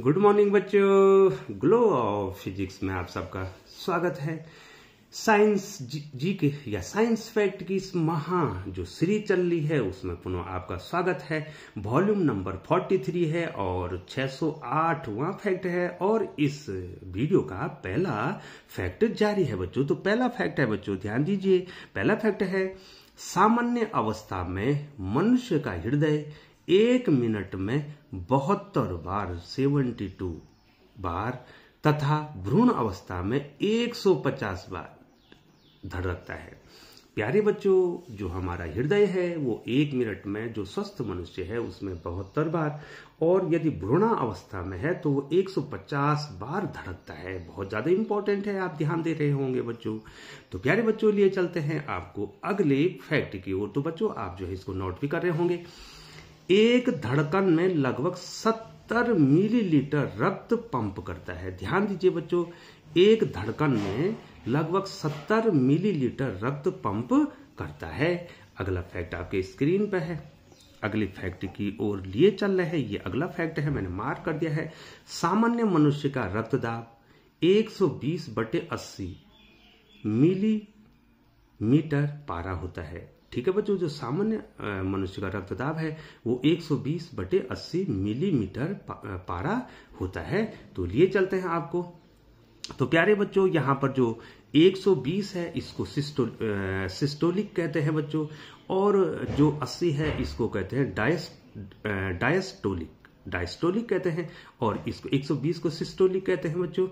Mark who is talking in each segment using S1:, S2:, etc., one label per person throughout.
S1: good morning बच्चों glow of physics में आप सबका स्वागत है साइंस जी, जी के या साइंस फैक्ट की इस महा जो सीरीज चल रही है उसमें पुनः आपका स्वागत है वॉल्यूम नंबर 43 है और वहां फैक्ट है और इस वीडियो का पहला फैक्ट जारी है बच्चों तो पहला फैक्ट है बच्चों ध्यान दीजिए पहला फैक्ट है सामान्य अवस्था में मनुष्य का हृदय एक मिनट में बहत्तर बार 72 बार तथा भ्रूण अवस्था में 150 बार धड़कता है प्यारे बच्चों जो हमारा हृदय है वो एक मिनट में जो स्वस्थ मनुष्य है उसमें बहत्तर बार और यदि भ्रूणा अवस्था में है तो वो 150 बार धड़कता है बहुत ज़्यादा इंपॉर्टेंट है आप ध्यान दे रहे होंगे बच्चों तो प्यारे बच्चों लिए चलते हैं आपको अगले फैक्ट की ओर तो बच्चों आप जो है इसको नोट भी कर रहे होंगे एक धड़कन में लगभग सत्तर मिलीलीटर रक्त पंप करता है ध्यान दीजिए बच्चों एक धड़कन में लगभग सत्तर मिलीलीटर रक्त पंप करता है अगला फैक्ट आपके स्क्रीन पर है अगली फैक्ट की ओर लिए चल रहे हैं ये अगला फैक्ट है मैंने मार कर दिया है सामान्य मनुष्य का रक्तदाब 120 बटे 80 मिली मीटर पारा होता है ठीक है बच्चों जो सामान्य मनुष्य का रक्तदाब है वो 120 बटे 80 मिलीमीटर पा, पारा होता है तो लिए चलते हैं आपको तो प्यारे बच्चों यहाँ पर जो 120 है इसको सिस्टो सिस्टोलिक कहते हैं बच्चों और जो 80 है इसको कहते हैं डायस डायस्टोलिक डायस्टोलिक कहते हैं और इसको 120 को सिस्टोलिक कहते हैं बच्चों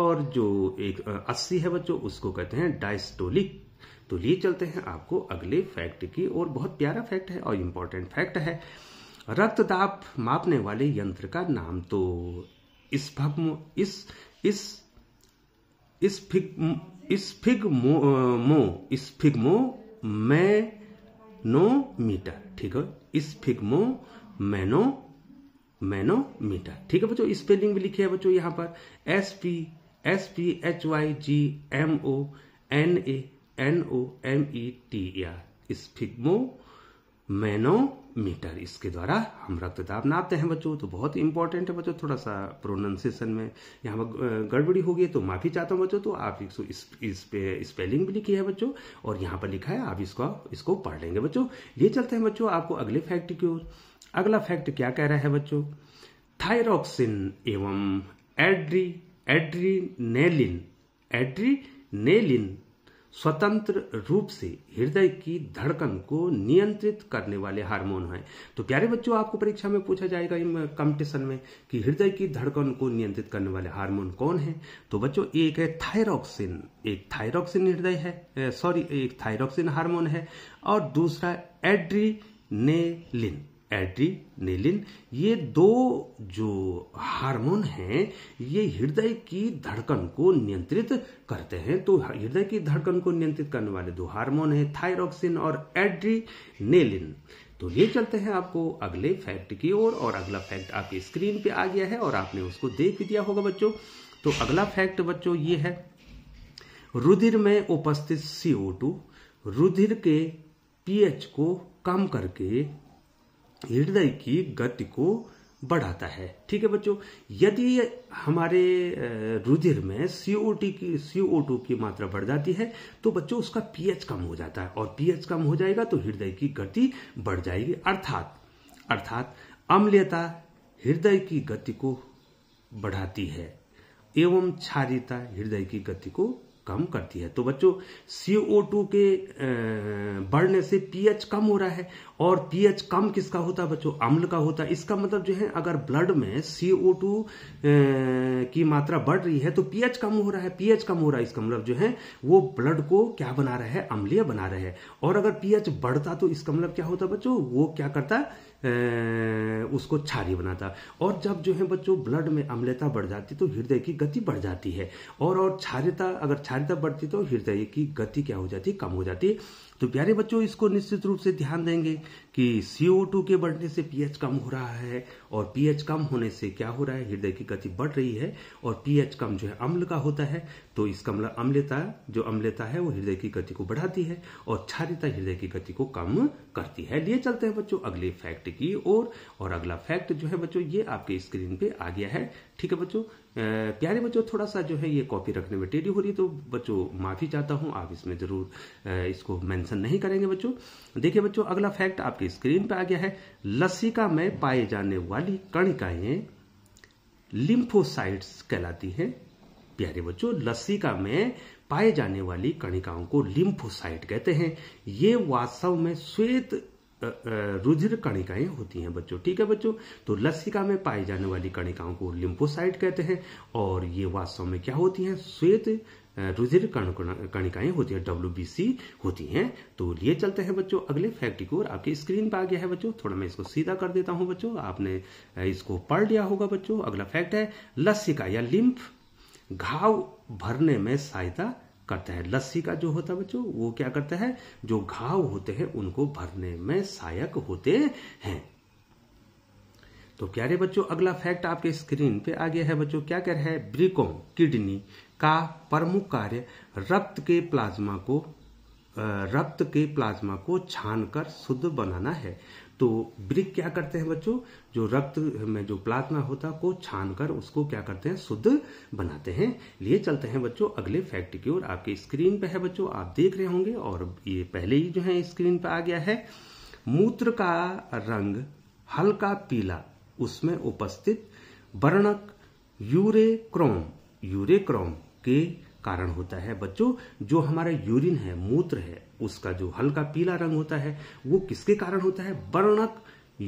S1: और जो एक 80 है बच्चों उसको कहते हैं डायस्टोलिक तो लिए चलते हैं आपको अगले फैक्ट की और बहुत प्यारा फैक्ट है और इम्पोर्टेंट फैक्ट है रक्तदाप मापने वाले यंत्र का नाम तो इस भग्म इस इस इस फिग इस फिग मो, मो इस नो मीटर ठीक है इस मै मैनो मीटर ठीक है बच्चों स्पेलिंग भी लिखी है बच्चों यहां पर S P S P H Y G M O N A N O M E e T R e sphygmomanometer इसके द्वारा हम रक्तदाब नापते हैं बच्चों तो बहुत इंपॉर्टेंट है बच्चों थोड़ा सा प्रोनाउंसिएशन में यहाँ गड़बड़ी हो गई तो माफी चाहता हूँ बच्चों तो आप इस, इस पे स्पेलिंग भी लिखी है बच्चों और यहाँ पर लिखा है आप इसको इसको पढ़ लेंगे बच्चों ये चलते हैं बच्चों आपको अगले फैक्ट की ओर अगला फैक्ट क्या कह रहा है बच्चों थायरोक्सिन एवं एड्री एड्रीनेलिन एड्रीनेलिन स्वतंत्र रूप से हृदय की धड़कन को नियंत्रित करने वाले हार्मोन हैं तो प्यारे बच्चों आपको परीक्षा में पूछा जाएगा इन कंपटीशन में कि हृदय की धड़कन को नियंत्रित करने वाले हार्मोन कौन है तो बच्चों एक है थायरोक्सिन एक थायरोक्सिन हृदय है सॉरी एक थायरोक्सिन हार्मोन है और दूसरा एड्रीनेलिन एड्रीनेलिन ये दो जो हार्मोन हैं ये हृदय की धड़कन को नियंत्रित करते हैं तो हृदय की धड़कन को नियंत्रित करने वाले दो हार्मोन हैं थायरोक्सिन और एड्रीनेलिन तो ये चलते हैं आपको अगले फैक्ट की ओर और, और अगला फैक्ट आपकी स्क्रीन पे आ गया है और आपने उसको देख भी दिया होगा बच्चों तो अगला फैक्ट बच्चों ये है रुधिर में उपस्थित सीओ रुधिर के पीएच को कम करके हृदय की गति को बढ़ाता है ठीक है बच्चों यदि हमारे रुधिर में सीओटी की सीओ टू की मात्रा बढ़ जाती है तो बच्चों उसका पीएच कम हो जाता है और पीएच कम हो जाएगा तो हृदय की गति बढ़ जाएगी अर्थात अर्थात अम्लता हृदय की गति को बढ़ाती है एवं क्षारिता हृदय की गति को कम करती है तो बच्चों CO2 के बढ़ने से पीएच कम हो रहा है और पीएच कम किसका होता है बच्चों अम्ल का होता है इसका मतलब जो है अगर ब्लड में CO2 की मात्रा बढ़ रही है तो पीएच कम हो रहा है पीएच कम हो रहा है इसका मतलब जो है वो ब्लड को क्या बना रहा है अम्लीय बना रहा है और अगर पीएच बढ़ता तो इसका मतलब क्या होता है बच्चों वो क्या करता है उसको क्षारी बनाता और जब जो है बच्चों ब्लड में अम्लता बढ़ जाती तो हृदय की गति बढ़ जाती है और और क्षार्यता अगर क्षार्यता बढ़ती तो हृदय की गति क्या हो जाती कम हो जाती तो प्यारे बच्चों इसको निश्चित रूप से ध्यान देंगे कि CO2 के बढ़ने से पीएच कम हो रहा है और पीएच कम होने से क्या हो रहा है हृदय की गति बढ़ रही है और पीएच कम जो है अम्ल का होता है तो इसका मतलब अम्लता जो अम्लता है वो हृदय की गति को बढ़ाती है और क्षारिता हृदय की गति को कम करती है लिए चलते हैं बच्चों अगले फैक्ट की ओर और, और अगला फैक्ट जो है बच्चों ये आपके स्क्रीन पे आ गया है ठीक है बच्चों प्यारे बच्चों थोड़ा सा जो है ये कॉपी रखने में टेढ़ी हो रही है तो बच्चों माफी चाहता हूँ आप इसमें जरूर इसको मेंशन नहीं करेंगे बच्चों देखिए बच्चों अगला फैक्ट आपकी स्क्रीन पे आ गया है लसिका में पाए जाने वाली कणिकाएं लिम्फोसाइट्स कहलाती हैं प्यारे बच्चों लसिका में पाए जाने वाली कणिकाओं को लिम्फोसाइट कहते हैं ये वास्तव में श्वेत रुधिर कणिकाएं होती हैं बच्चों ठीक है बच्चों तो लसिका में पाई जाने वाली कणिकाओं को लिम्फोसाइट कहते हैं और ये वास्तव में क्या होती हैं श्वेत रुधिर कणिकाएं होती है डब्ल्यू होती हैं तो लिए चलते हैं बच्चों अगले फैक्ट की ओर आपके स्क्रीन पर आ गया है बच्चों थोड़ा मैं इसको सीधा कर देता हूं बच्चों आपने इसको पढ़ लिया होगा बच्चों अगला फैक्ट है लसिका या लिम्फ घाव भरने में सहायता करता है लस्सी का जो होता है बच्चों वो क्या करता है जो घाव होते हैं उनको भरने में सहायक होते हैं तो प्यारे बच्चों अगला फैक्ट आपके स्क्रीन पे आ गया है बच्चों क्या कह रहा है ब्रिकोम किडनी का प्रमुख कार्य रक्त के प्लाज्मा को रक्त के प्लाज्मा को छानकर शुद्ध बनाना है तो ब्रिक क्या करते हैं बच्चों जो रक्त में जो प्लाज्मा होता है को छान कर उसको क्या करते हैं शुद्ध बनाते हैं लिए चलते हैं बच्चों अगले फैक्ट की ओर आपके स्क्रीन पे है बच्चों आप देख रहे होंगे और ये पहले ही जो है स्क्रीन पे आ गया है मूत्र का रंग हल्का पीला उसमें उपस्थित वर्णक यूरेक्रोम यूरेक्रोम के कारण होता है बच्चों जो हमारा यूरिन है मूत्र है उसका जो हल्का पीला रंग होता है वो किसके कारण होता है वर्णक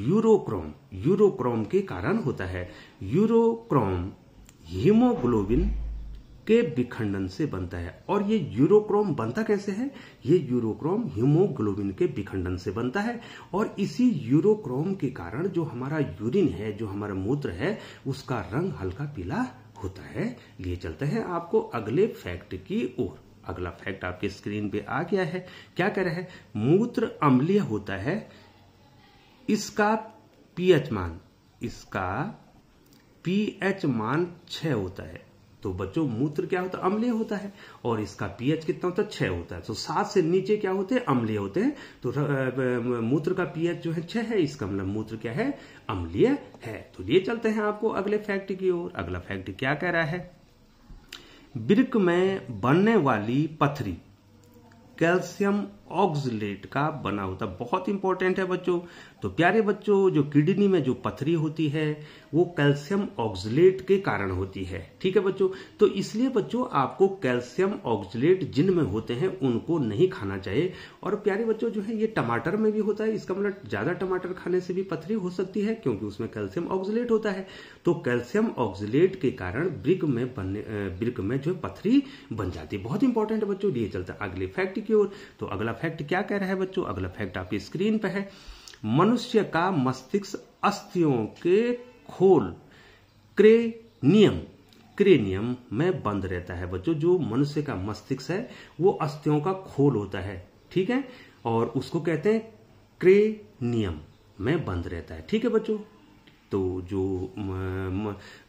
S1: यूरोक्रोम यूरोक्रोम के कारण होता है यूरोक्रोम हीमोग्लोबिन के विखंडन से बनता है और ये यूरोक्रोम बनता कैसे है ये यूरोक्रोम हीमोग्लोबिन के विखंडन से बनता है और इसी यूरोक्रोम के कारण जो हमारा यूरिन है जो हमारा मूत्र है उसका रंग हल्का पीला होता है लिए चलते हैं आपको अगले फैक्ट की ओर अगला फैक्ट आपके स्क्रीन पे आ गया है क्या कह रहा है मूत्र अम्लीय होता है इसका पीएच मान इसका पीएच मान छ होता है तो बच्चों मूत्र क्या होता है अम्लीय होता है और इसका पीएच कितना होता है छह होता है तो सात से नीचे क्या होते हैं अम्लीय होते हैं तो मूत्र का पीएच जो है छह है इसका मतलब मूत्र क्या है अम्लीय है तो ये चलते हैं आपको अगले फैक्ट की ओर अगला फैक्ट क्या कह रहा है बिरक में बनने वाली पथरी कैल्शियम ऑक्सलेट का बना होता बहुत इंपॉर्टेंट है बच्चों तो प्यारे बच्चों जो किडनी में जो पथरी होती है वो कैल्शियम ऑक्सलेट के कारण होती है ठीक है बच्चों तो इसलिए बच्चों आपको कैल्शियम ऑक्सलेट जिन में होते हैं उनको नहीं खाना चाहिए और प्यारे बच्चों जो है ये टमाटर में भी होता है इसका मतलब ज्यादा टमाटर खाने से भी पथरी हो सकती है क्योंकि उसमें कैल्शियम ऑक्सलेट होता है तो कैल्शियम ऑक्सलेट के कारण ब्रिक में बनने ब्रिक में जो है पथरी बन जाती है बहुत इंपॉर्टेंट है बच्चों ये चलता है अगले फैक्ट की ओर तो अगला फैक्ट क्या कह रहा है बच्चों अगला फैक्ट आपकी स्क्रीन पर है मनुष्य का मस्तिष्क अस्थियों के खोल क्रेनियम क्रेनियम में बंद रहता है बच्चों जो मनुष्य का मस्तिष्क है वो अस्थियों का खोल होता है ठीक है और उसको कहते हैं क्रेनियम में बंद रहता है ठीक है बच्चों तो जो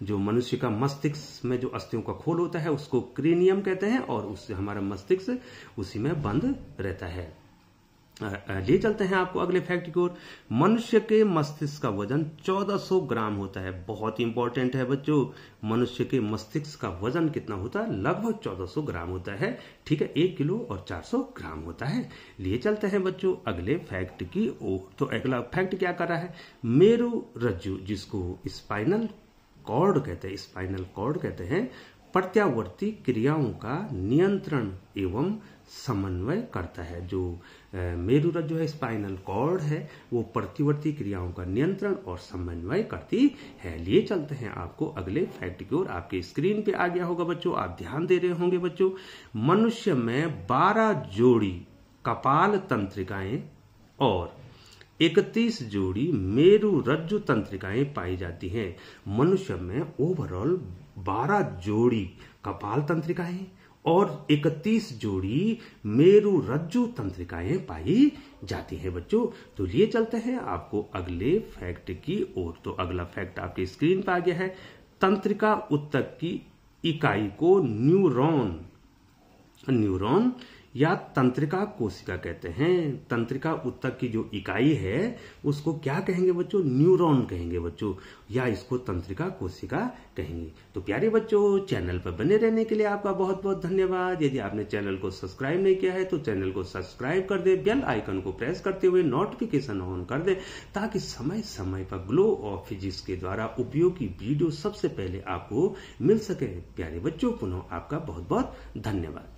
S1: जो मनुष्य का मस्तिष्क में जो अस्थियों का खोल होता है उसको क्रीनियम कहते हैं और उससे हमारा मस्तिष्क उसी में बंद रहता है ले चलते हैं आपको अगले फैक्ट की ओर मनुष्य के मस्तिष्क का वजन 1400 ग्राम होता है बहुत इंपॉर्टेंट है बच्चों मनुष्य के मस्तिष्क का वजन कितना होता है लगभग 1400 ग्राम होता है ठीक है एक किलो और 400 ग्राम होता है लिए चलते हैं बच्चों अगले फैक्ट की ओर तो अगला फैक्ट क्या कर रहा है मेरू रज्जु जिसको स्पाइनल कॉर्ड कहते हैं स्पाइनल कॉर्ड कहते हैं प्रत्यावर्ती क्रियाओं का नियंत्रण एवं समन्वय करता है जो मेरुरज जो है स्पाइनल कॉर्ड है वो प्रतिवर्ती क्रियाओं का नियंत्रण और समन्वय करती है लिए चलते हैं आपको अगले फैक्ट की ओर आपके स्क्रीन पे आ गया होगा बच्चों आप ध्यान दे रहे होंगे बच्चों मनुष्य में बारह जोड़ी कपाल तंत्रिकाएं और इकतीस जोड़ी मेरु रज्जु तंत्रिकाएं पाई जाती हैं मनुष्य में ओवरऑल बारह जोड़ी कपाल तंत्रिकाएं और इकतीस जोड़ी मेरु रज्जु तंत्रिकाएं पाई जाती हैं बच्चों तो लिए चलते हैं आपको अगले फैक्ट की ओर तो अगला फैक्ट आपकी स्क्रीन पर आ गया है तंत्रिका उत्तक की इकाई को न्यूरॉन न्यूरॉन या तंत्रिका कोशिका कहते हैं तंत्रिका उत्तक की जो इकाई है उसको क्या कहेंगे बच्चों न्यूरॉन कहेंगे बच्चों या इसको तंत्रिका कोशिका कहेंगे तो प्यारे बच्चों चैनल पर बने रहने के लिए आपका बहुत बहुत धन्यवाद यदि आपने चैनल को सब्सक्राइब नहीं किया है तो चैनल को सब्सक्राइब कर दे बेल आइकन को प्रेस करते हुए नोटिफिकेशन ऑन कर दे ताकि समय समय पर ग्लो ऑफ फिजिक्स के द्वारा उपयोग की वीडियो सबसे पहले आपको मिल सके प्यारे बच्चों पुनः आपका बहुत बहुत धन्यवाद